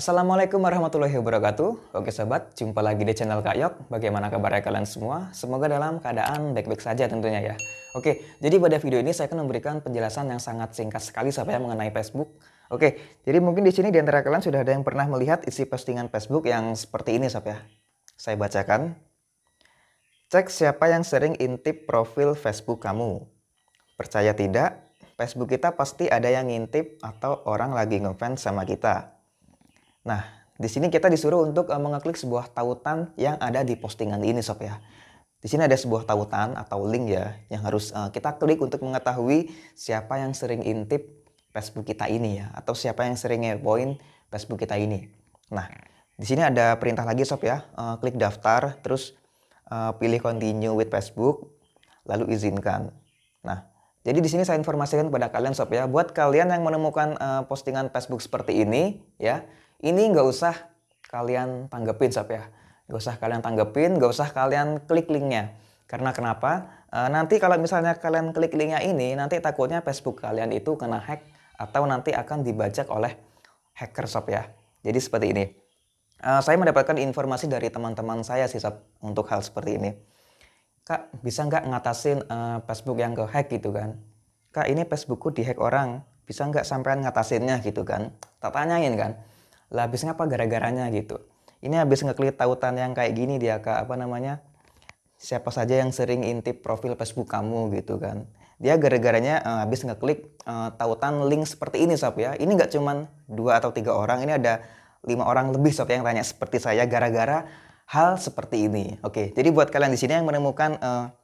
Assalamualaikum warahmatullahi wabarakatuh. Oke sobat, jumpa lagi di channel Kak Yok. Bagaimana kabarnya kalian semua? Semoga dalam keadaan baik-baik saja tentunya ya. Oke, jadi pada video ini saya akan memberikan penjelasan yang sangat singkat sekali sahabat ya, mengenai Facebook. Oke, jadi mungkin di sini di antara kalian sudah ada yang pernah melihat isi postingan Facebook yang seperti ini sob ya. Saya bacakan. Cek siapa yang sering intip profil Facebook kamu. Percaya tidak, Facebook kita pasti ada yang ngintip atau orang lagi ngefans sama kita. Nah, di sini kita disuruh untuk eh, mengeklik sebuah tautan yang ada di postingan ini sob ya. Di sini ada sebuah tautan atau link ya yang harus eh, kita klik untuk mengetahui siapa yang sering intip Facebook kita ini ya atau siapa yang sering airpoint Facebook kita ini. Nah, di sini ada perintah lagi sob ya. Eh, klik daftar terus pilih continue with Facebook lalu izinkan. Nah, jadi di sini saya informasikan kepada kalian sob ya buat kalian yang menemukan postingan Facebook seperti ini ya ini nggak usah kalian tanggepin sob ya. Nggak usah kalian tanggepin, nggak usah kalian klik linknya. Karena kenapa? E, nanti kalau misalnya kalian klik linknya ini, nanti takutnya Facebook kalian itu kena hack atau nanti akan dibajak oleh hacker sob ya. Jadi seperti ini. E, saya mendapatkan informasi dari teman-teman saya sih sob untuk hal seperti ini. Kak, bisa nggak ngatasin e, Facebook yang ke hack gitu kan? Kak, ini Facebookku dihack orang, bisa nggak sampean ngatasinnya gitu kan? Tak tanyain kan? lah habis ngapa gara-garanya gitu ini habis ngeklik tautan yang kayak gini dia kak apa namanya siapa saja yang sering intip profil Facebook kamu gitu kan dia gara-garanya uh, habis ngeklik uh, tautan link seperti ini sob ya ini nggak cuman dua atau tiga orang ini ada lima orang lebih sob yang tanya seperti saya gara-gara hal seperti ini oke jadi buat kalian di sini yang menemukan uh,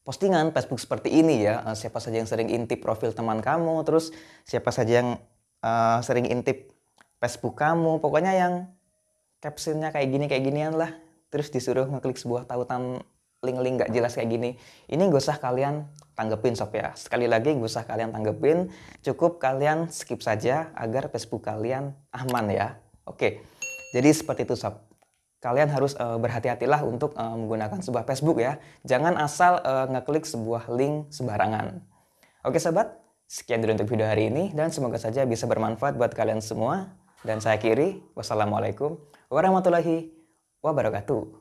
postingan Facebook seperti ini ya uh, siapa saja yang sering intip profil teman kamu terus siapa saja yang uh, sering intip Facebook kamu, pokoknya yang captionnya kayak gini kayak ginian lah. Terus disuruh ngeklik sebuah tautan link-link gak jelas kayak gini. Ini gak usah kalian tanggepin sob ya. Sekali lagi gak usah kalian tanggepin, cukup kalian skip saja agar Facebook kalian aman ya. Oke, jadi seperti itu sob. Kalian harus uh, berhati-hatilah untuk uh, menggunakan sebuah Facebook ya. Jangan asal uh, ngeklik sebuah link sembarangan. Oke sobat, sekian dulu untuk video hari ini dan semoga saja bisa bermanfaat buat kalian semua. Dan saya Kiri, wassalamualaikum warahmatullahi wabarakatuh.